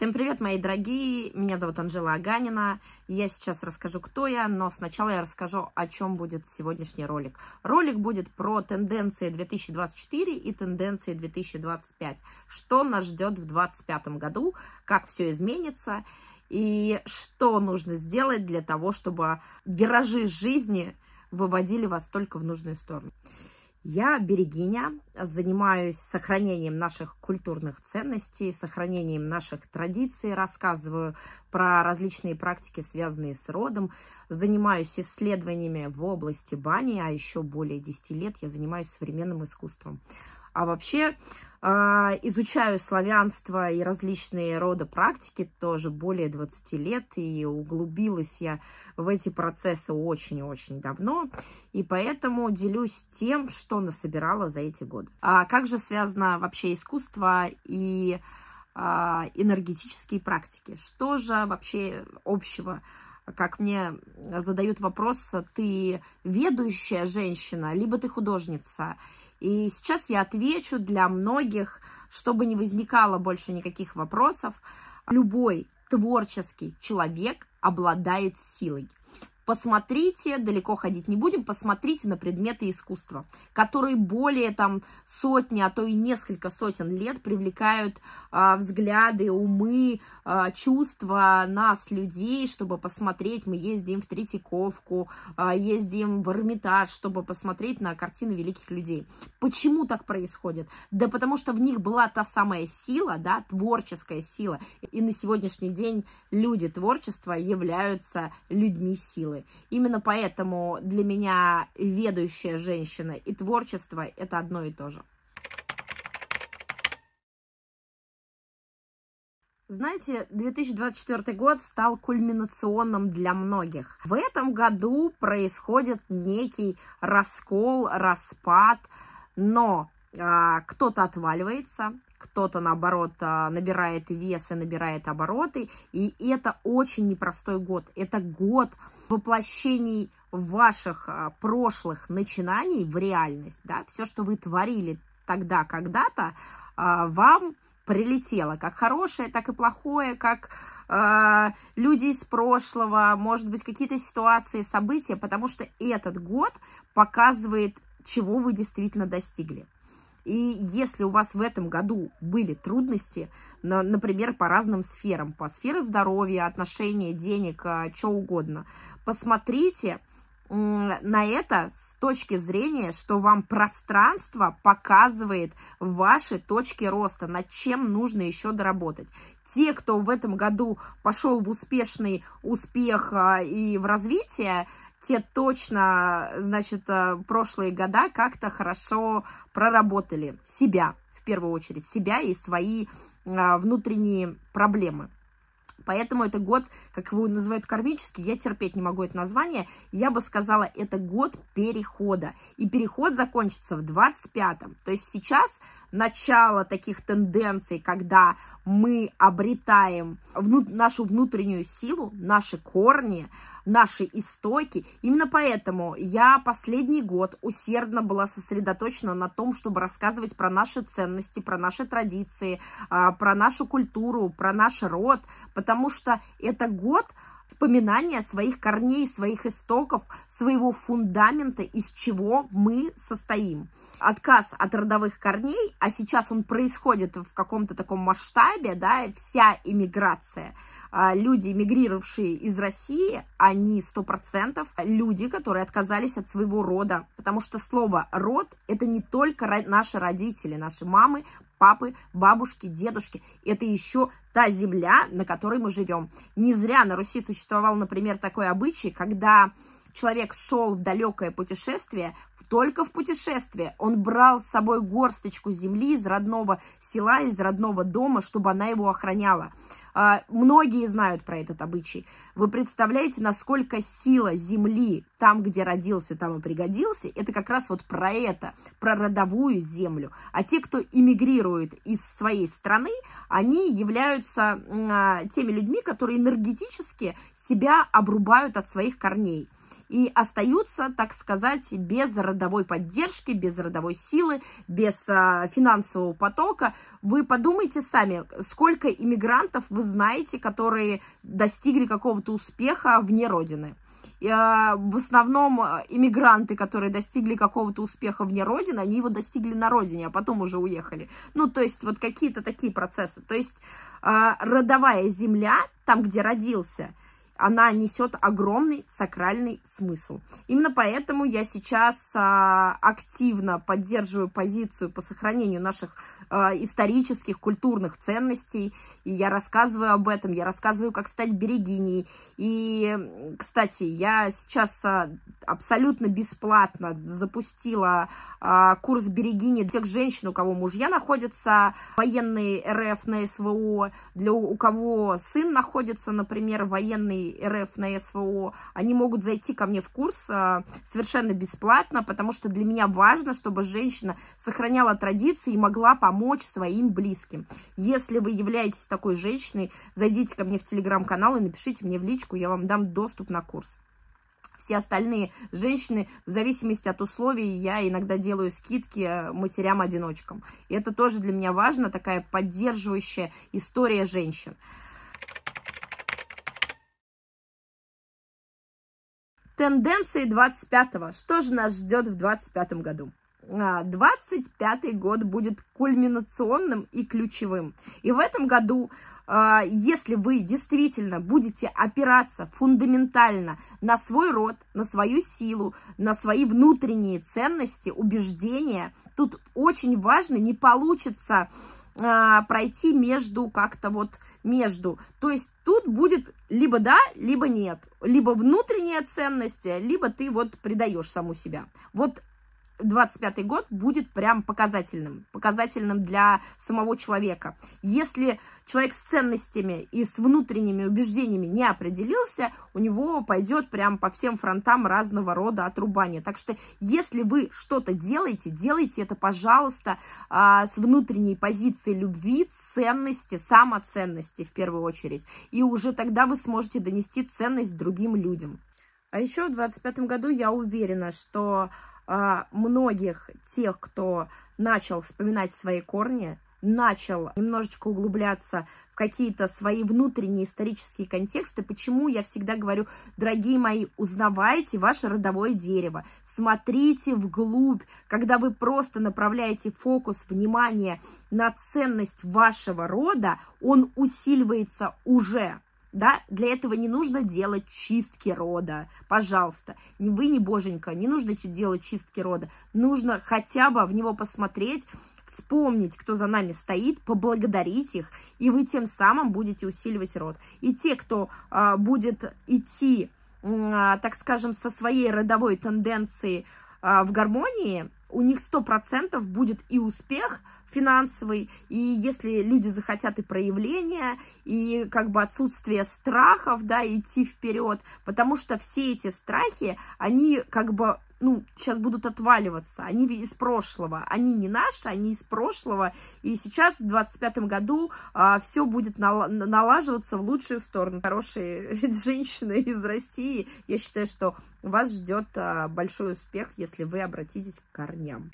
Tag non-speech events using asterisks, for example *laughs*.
Всем привет, мои дорогие! Меня зовут Анжела Аганина. Я сейчас расскажу, кто я, но сначала я расскажу, о чем будет сегодняшний ролик. Ролик будет про тенденции 2024 и тенденции 2025. Что нас ждет в 2025 году, как все изменится и что нужно сделать для того, чтобы виражи жизни выводили вас только в нужную сторону. Я берегиня, занимаюсь сохранением наших культурных ценностей, сохранением наших традиций, рассказываю про различные практики, связанные с родом, занимаюсь исследованиями в области бани, а еще более 10 лет я занимаюсь современным искусством. А вообще а, изучаю славянство и различные рода практики тоже более 20 лет, и углубилась я в эти процессы очень-очень давно, и поэтому делюсь тем, что насобирала за эти годы. А как же связано вообще искусство и а, энергетические практики? Что же вообще общего? как мне задают вопрос, ты ведущая женщина, либо ты художница, и сейчас я отвечу для многих, чтобы не возникало больше никаких вопросов. Любой творческий человек обладает силой посмотрите, далеко ходить не будем, посмотрите на предметы искусства, которые более там сотни, а то и несколько сотен лет привлекают а, взгляды, умы, а, чувства нас, людей, чтобы посмотреть. Мы ездим в Третьяковку, а, ездим в Эрмитаж, чтобы посмотреть на картины великих людей. Почему так происходит? Да потому что в них была та самая сила, да, творческая сила. И на сегодняшний день люди творчества являются людьми силы. Именно поэтому для меня ведущая женщина и творчество – это одно и то же. Знаете, 2024 год стал кульминационным для многих. В этом году происходит некий раскол, распад, но а, кто-то отваливается, кто-то, наоборот, а, набирает вес и набирает обороты, и это очень непростой год. Это год, воплощений ваших а, прошлых начинаний в реальность, да, все, что вы творили тогда когда-то, а, вам прилетело, как хорошее, так и плохое, как а, люди из прошлого, может быть, какие-то ситуации, события, потому что этот год показывает, чего вы действительно достигли. И если у вас в этом году были трудности, например, по разным сферам, по сфере здоровья, отношений, денег, что угодно – посмотрите на это с точки зрения, что вам пространство показывает ваши точки роста, над чем нужно еще доработать. Те, кто в этом году пошел в успешный успех а, и в развитие, те точно, значит, а, прошлые года как-то хорошо проработали себя, в первую очередь себя и свои а, внутренние проблемы. Поэтому это год, как его называют кармический, я терпеть не могу это название. Я бы сказала, это год перехода. И переход закончится в 25-м. То есть сейчас начало таких тенденций, когда мы обретаем вну нашу внутреннюю силу, наши корни, наши истоки. Именно поэтому я последний год усердно была сосредоточена на том, чтобы рассказывать про наши ценности, про наши традиции, а, про нашу культуру, про наш род – потому что это год вспоминания своих корней, своих истоков, своего фундамента, из чего мы состоим. Отказ от родовых корней, а сейчас он происходит в каком-то таком масштабе, да, вся иммиграция – а, люди, эмигрировавшие из России, они 100% люди, которые отказались от своего рода. Потому что слово «род» – это не только наши родители, наши мамы, папы, бабушки, дедушки. Это еще та земля, на которой мы живем. Не зря на Руси существовал, например, такой обычай, когда человек шел в далекое путешествие, только в путешествие. Он брал с собой горсточку земли из родного села, из родного дома, чтобы она его охраняла. А, многие знают про этот обычай. Вы представляете, насколько сила земли там, где родился, там и пригодился, это как раз вот про это, про родовую землю. А те, кто эмигрирует из своей страны, они являются а, теми людьми, которые энергетически себя обрубают от своих корней и остаются, так сказать, без родовой поддержки, без родовой силы, без а, финансового потока. Вы подумайте сами, сколько иммигрантов вы знаете, которые достигли какого-то успеха вне Родины а, в основном а, иммигранты, которые достигли какого-то успеха вне Родины, они его достигли на Родине, а потом уже уехали. Ну, то есть вот какие-то такие процессы. То есть а, родовая земля, там, где родился, она несет огромный сакральный смысл. Именно поэтому я сейчас а, активно поддерживаю позицию по сохранению наших а, исторических, культурных ценностей и я рассказываю об этом, я рассказываю, как стать берегиней. И, кстати, я сейчас а, абсолютно бесплатно запустила а, курс берегини тех женщин, у кого мужья находятся военный РФ на СВО, для у кого сын находится, например, военный РФ на СВО, они могут зайти ко мне в курс а, совершенно бесплатно, потому что для меня важно, чтобы женщина сохраняла традиции и могла помочь своим близким. Если вы являетесь такой женщиной, зайдите ко мне в телеграм-канал и напишите мне в личку, я вам дам доступ на курс. Все остальные женщины, в зависимости от условий, я иногда делаю скидки э, матерям-одиночкам. И это тоже для меня важно, такая поддерживающая история женщин. Тенденции 25-го. Что же нас ждет в 25 году? 25 а, год будет кульминационным и ключевым. И в этом году, а, если вы действительно будете опираться фундаментально на свой род, на свою силу, на свои внутренние ценности, убеждения, тут очень важно, не получится а, пройти между как-то вот между. То есть тут будет либо да, либо нет. Либо внутренние ценности, либо ты вот предаешь саму себя. Вот 25 год будет прям показательным, показательным для самого человека. Если человек с ценностями и с внутренними убеждениями не определился, у него пойдет прям по всем фронтам разного рода отрубание. Так что если вы что-то делаете, делайте это, пожалуйста, а, с внутренней позиции любви, ценности, самоценности в первую очередь. И уже тогда вы сможете донести ценность другим людям. А еще в 25 году я уверена, что а, многих тех, кто начал вспоминать свои корни, начал немножечко углубляться в какие-то свои внутренние исторические контексты, почему я всегда говорю, дорогие мои, узнавайте ваше родовое дерево, смотрите вглубь, когда вы просто направляете фокус внимания на ценность вашего рода, он усиливается уже, да, для этого не нужно делать чистки рода, пожалуйста, вы не боженька, не нужно делать чистки рода, нужно хотя бы в него посмотреть, вспомнить, кто за нами стоит, поблагодарить их, и вы тем самым будете усиливать род. И те, кто а, будет идти, а, так скажем, со своей родовой тенденцией а, в гармонии, у них 100% будет и успех – финансовый, и если люди захотят и проявления, и как бы отсутствие страхов, да, идти вперед, потому что все эти страхи, они как бы ну, сейчас будут отваливаться. Они из прошлого. Они не наши, они из прошлого. И сейчас, в 25-м году, а, все будет нал налаживаться в лучшую сторону. Хорошие *laughs* женщины из России, я считаю, что вас ждет а, большой успех, если вы обратитесь к корням.